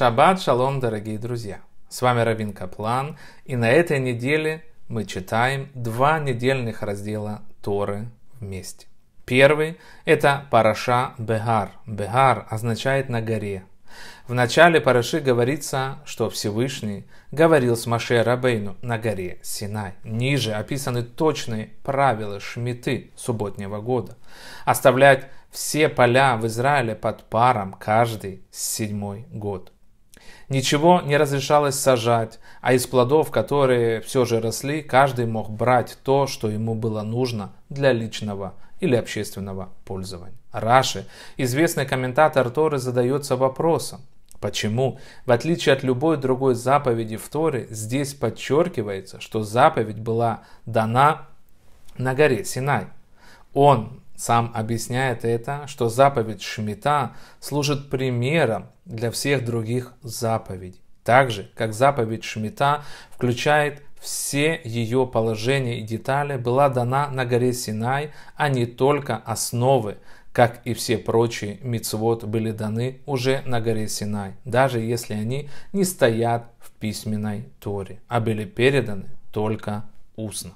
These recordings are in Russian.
Шаббат шалом, дорогие друзья! С вами Равин Каплан, и на этой неделе мы читаем два недельных раздела Торы вместе. Первый – это Параша Бегар. Бегар означает «на горе». В начале Параши говорится, что Всевышний говорил с Маше Рабейну на горе Синай. Ниже описаны точные правила шмиты субботнего года. Оставлять все поля в Израиле под паром каждый седьмой год. Ничего не разрешалось сажать, а из плодов, которые все же росли, каждый мог брать то, что ему было нужно для личного или общественного пользования. Раши, известный комментатор Торы, задается вопросом, почему, в отличие от любой другой заповеди в Торе, здесь подчеркивается, что заповедь была дана на горе Синай. Он, сам объясняет это, что заповедь Шмита служит примером для всех других заповедей. Так же, как заповедь Шмита включает все ее положения и детали, была дана на горе Синай, а не только основы, как и все прочие мицвод были даны уже на горе Синай, даже если они не стоят в письменной Торе, а были переданы только устно.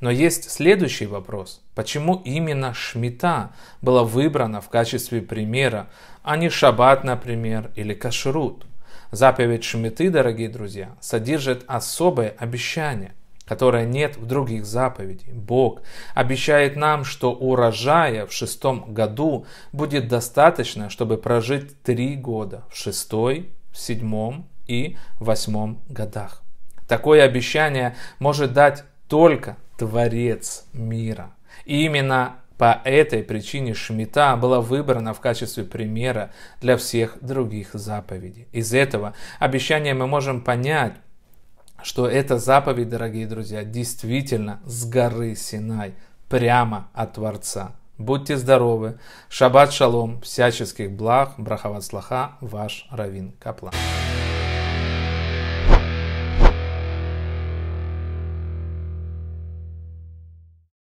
Но есть следующий вопрос. Почему именно шмита была выбрана в качестве примера, а не шаббат, например, или кашрут? Заповедь шмиты, дорогие друзья, содержит особое обещание, которое нет в других заповедей. Бог обещает нам, что урожая в шестом году будет достаточно, чтобы прожить три года в шестой, в седьмом и восьмом годах. Такое обещание может дать только Творец мира. И именно по этой причине Шмита была выбрана в качестве примера для всех других заповедей. Из этого обещания мы можем понять, что эта заповедь, дорогие друзья, действительно с горы Синай, прямо от Творца. Будьте здоровы. Шаббат шалом. Всяческих благ. Брахават слаха. Ваш Равин Каплан.